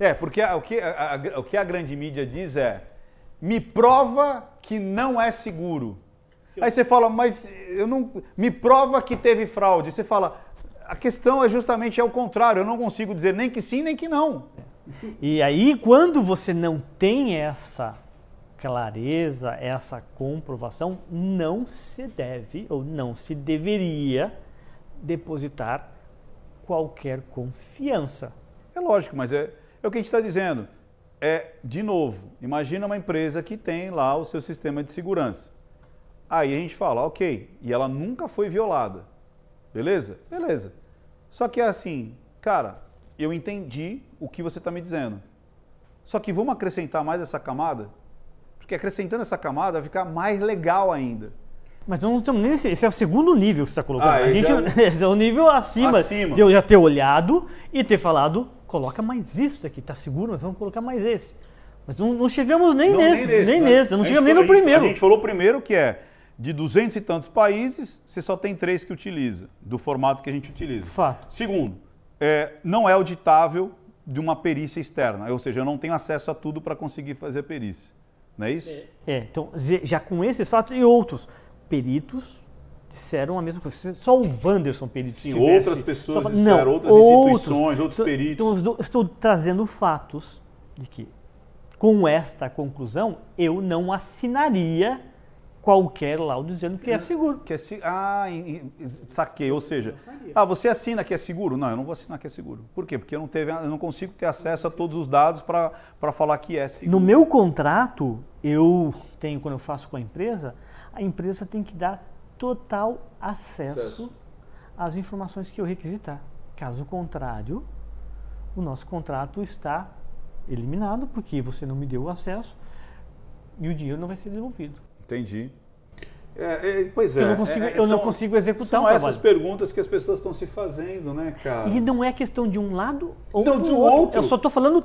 É, porque a, o, que a, a, o que a grande mídia diz é: me prova que não é seguro. Sim. Aí você fala, mas eu não. Me prova que teve fraude. Você fala, a questão é justamente é o contrário. Eu não consigo dizer nem que sim, nem que não. E aí, quando você não tem essa clareza, essa comprovação, não se deve ou não se deveria depositar qualquer confiança. É lógico, mas é, é o que a gente está dizendo. É, de novo, imagina uma empresa que tem lá o seu sistema de segurança. Aí a gente fala, ok, e ela nunca foi violada. Beleza? Beleza. Só que é assim, cara, eu entendi o que você está me dizendo. Só que vamos acrescentar mais essa camada? Porque acrescentando essa camada vai ficar mais legal ainda. Mas nós não estamos nem nesse. Esse é o segundo nível que você está colocando. Ah, a gente, já... Esse é o nível acima, acima de eu já ter olhado e ter falado coloca mais isso aqui, tá seguro, mas vamos colocar mais esse. Mas não, não chegamos nem não, nesse, nem nesse, nem né? nesse. não chegamos nem no primeiro. A gente, a gente falou primeiro que é de 200 e tantos países, você só tem três que utiliza, do formato que a gente utiliza. Fato. Segundo, é, não é auditável de uma perícia externa, ou seja, eu não tenho acesso a tudo para conseguir fazer perícia. Não é isso? É, então, já com esses fatos e outros, peritos disseram a mesma coisa. Só o Wanderson Pereira Sim, tivesse, outras pessoas só, disseram, não, outras instituições, outros, outros peritos. Então, estou trazendo fatos de que, com esta conclusão, eu não assinaria qualquer laudo dizendo que é hum. seguro. Que é, ah, saquei. Ou seja, ah, você assina que é seguro? Não, eu não vou assinar que é seguro. Por quê? Porque eu não, teve, eu não consigo ter acesso a todos os dados para falar que é seguro. No meu contrato, eu tenho, quando eu faço com a empresa, a empresa tem que dar total acesso, acesso às informações que eu requisitar. Caso contrário, o nosso contrato está eliminado porque você não me deu o acesso e o dinheiro não vai ser devolvido. Entendi. É, é, pois é. É, é. Eu não consigo, é, eu são, não consigo executar São essas perguntas que as pessoas estão se fazendo, né, cara? E não é questão de um lado ou não, do, do outro. outro. Eu só estou falando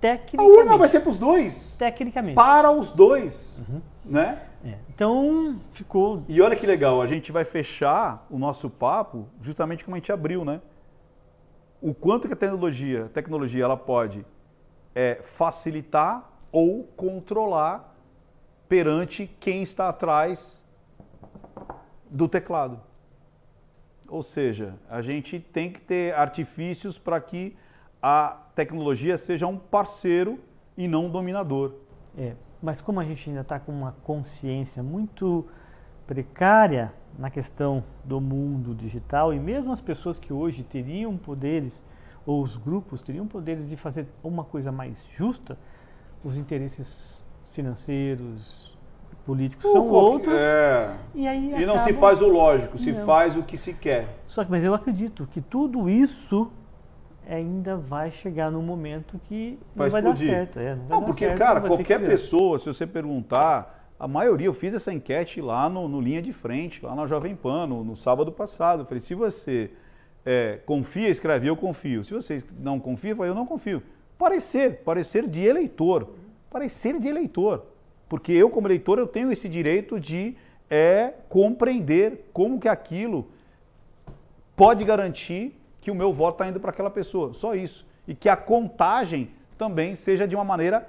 Tecnicamente. A urna vai ser para os dois. Tecnicamente. Para os dois. Uhum. Né? É. Então, ficou. E olha que legal, a gente vai fechar o nosso papo justamente como a gente abriu, né? O quanto que a tecnologia, a tecnologia ela pode é, facilitar ou controlar perante quem está atrás do teclado. Ou seja, a gente tem que ter artifícios para que a tecnologia seja um parceiro e não um dominador. É, mas como a gente ainda está com uma consciência muito precária na questão do mundo digital, e mesmo as pessoas que hoje teriam poderes, ou os grupos teriam poderes de fazer uma coisa mais justa, os interesses financeiros, políticos são qualquer, outros. É. E, aí e acaba... não se faz o lógico, se não. faz o que se quer. Só que, mas eu acredito que tudo isso ainda vai chegar num momento que vai não vai explodir. dar certo. É, não, não dar porque, certo, cara, qualquer pessoa, se você perguntar, a maioria, eu fiz essa enquete lá no, no Linha de Frente, lá na Jovem Pan, no, no sábado passado. Eu falei, se você é, confia, escreve, eu confio. Se você não confia, eu não confio. Parecer, parecer de eleitor. Parecer de eleitor. Porque eu, como eleitor, eu tenho esse direito de é, compreender como que aquilo pode garantir que o meu voto está indo para aquela pessoa. Só isso. E que a contagem também seja de uma maneira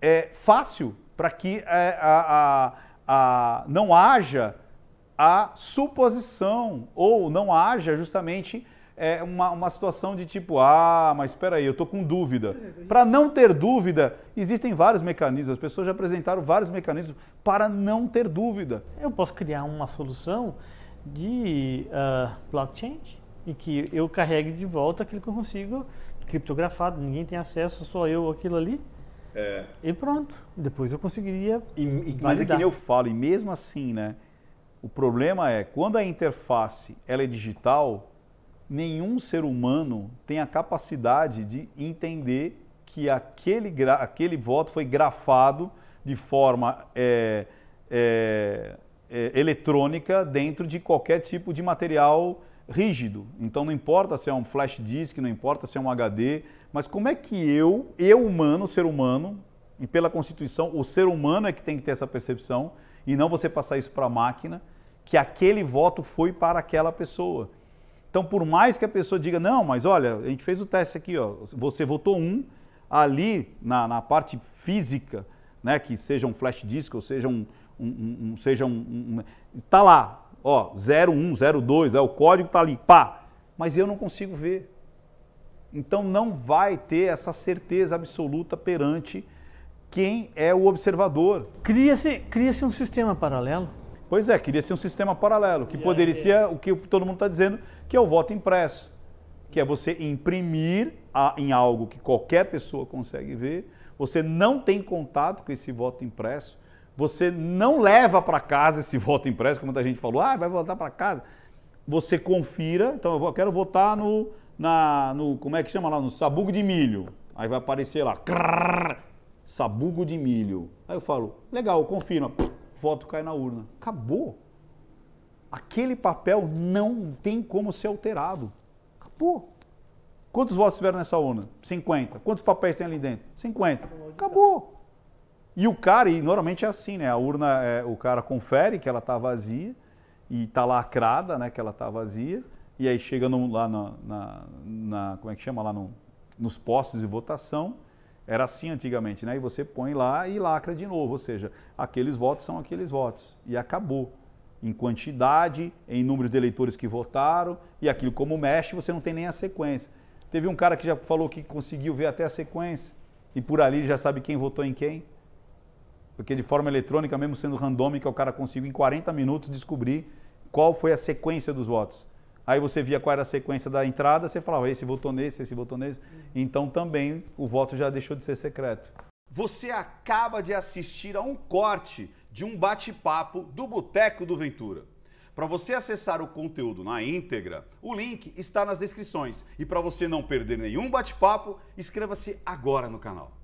é, fácil para que é, a, a, a, não haja a suposição ou não haja justamente é, uma, uma situação de tipo, ah, mas espera aí, eu estou com dúvida. Para não ter dúvida, existem vários mecanismos, as pessoas já apresentaram vários mecanismos para não ter dúvida. Eu posso criar uma solução de uh, blockchain e que eu carregue de volta aquilo que eu consigo criptografado, ninguém tem acesso, só eu aquilo ali. É. E pronto. Depois eu conseguiria. E, e, mas é que nem eu falo, e mesmo assim, né? O problema é, quando a interface ela é digital, nenhum ser humano tem a capacidade de entender que aquele, aquele voto foi grafado de forma é, é, é, eletrônica dentro de qualquer tipo de material rígido. Então não importa se é um flash disk, não importa se é um HD, mas como é que eu, eu humano, ser humano, e pela Constituição, o ser humano é que tem que ter essa percepção e não você passar isso para a máquina, que aquele voto foi para aquela pessoa. Então, por mais que a pessoa diga, não, mas olha, a gente fez o teste aqui, ó, você votou um, ali na, na parte física, né, que seja um flash disk ou seja um, um, um, um seja um, um, tá lá Ó, 0102, é, o código está ali, pá. Mas eu não consigo ver. Então não vai ter essa certeza absoluta perante quem é o observador. Cria-se cria um sistema paralelo. Pois é, cria-se um sistema paralelo, que e poderia aí... ser o que todo mundo está dizendo, que é o voto impresso, que é você imprimir a, em algo que qualquer pessoa consegue ver, você não tem contato com esse voto impresso, você não leva para casa esse voto impresso, como muita gente falou, ah, vai votar para casa. Você confira, então eu quero votar no, na, no, como é que chama lá, no sabugo de milho. Aí vai aparecer lá, crrr, sabugo de milho. Aí eu falo, legal, confirma, voto cai na urna. Acabou. Aquele papel não tem como ser alterado. Acabou. Quantos votos tiveram nessa urna? 50. Quantos papéis tem ali dentro? 50. Acabou. E o cara, e normalmente é assim, né? A urna, é, o cara confere que ela está vazia e está lacrada, né? Que ela está vazia. E aí chega no, lá na, na, na, como é que chama? Lá no, nos postos de votação. Era assim antigamente, né? E você põe lá e lacra de novo. Ou seja, aqueles votos são aqueles votos. E acabou. Em quantidade, em número de eleitores que votaram, e aquilo como mexe, você não tem nem a sequência. Teve um cara que já falou que conseguiu ver até a sequência, e por ali já sabe quem votou em quem porque de forma eletrônica, mesmo sendo randômica, o cara conseguiu em 40 minutos descobrir qual foi a sequência dos votos. Aí você via qual era a sequência da entrada, você falava, esse votou nesse, esse votou nesse. Então também o voto já deixou de ser secreto. Você acaba de assistir a um corte de um bate-papo do Boteco do Ventura. Para você acessar o conteúdo na íntegra, o link está nas descrições. E para você não perder nenhum bate-papo, inscreva-se agora no canal.